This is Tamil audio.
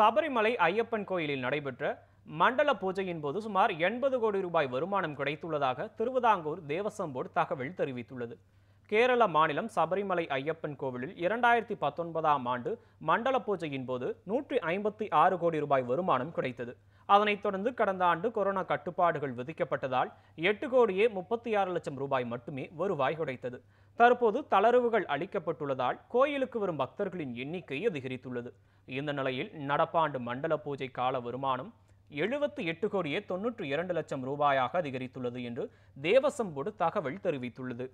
சபரிமலை ஐயப்பன் கோயிலில் நடைபெற்ற மண்டல பூஜையின் போது சுமார் எண்பது கோடி ரூபாய் வருமானம் கிடைத்துள்ளதாக திருவிதாங்கூர் தேவசம் போர்டு தகவல் தெரிவித்துள்ளது கேரள மாநிலம் சபரிமலை ஐயப்பன் கோவிலில் இரண்டாயிரத்தி பத்தொன்பதாம் ஆண்டு மண்டல பூஜையின் போது நூற்றி ஐம்பத்தி ஆறு கோடி ரூபாய் வருமானம் கிடைத்தது அதனைத் தொடர்ந்து கடந்த ஆண்டு கொரோனா கட்டுப்பாடுகள் விதிக்கப்பட்டதால் எட்டு கோடியே முப்பத்தி ஆறு லட்சம் ரூபாய் மட்டுமே வருவாய் கிடைத்தது தற்போது தளர்வுகள் அளிக்கப்பட்டுள்ளதால் கோயிலுக்கு வரும் பக்தர்களின் எண்ணிக்கை அதிகரித்துள்ளது இந்த நிலையில் நடப்பாண்டு மண்டல பூஜை கால வருமானம் எழுபத்தி எட்டு கோடியே தொன்னூற்று இரண்டு லட்சம் ரூபாயாக அதிகரித்துள்ளது என்று தேவசம்போடு தகவல் தெரிவித்துள்ளது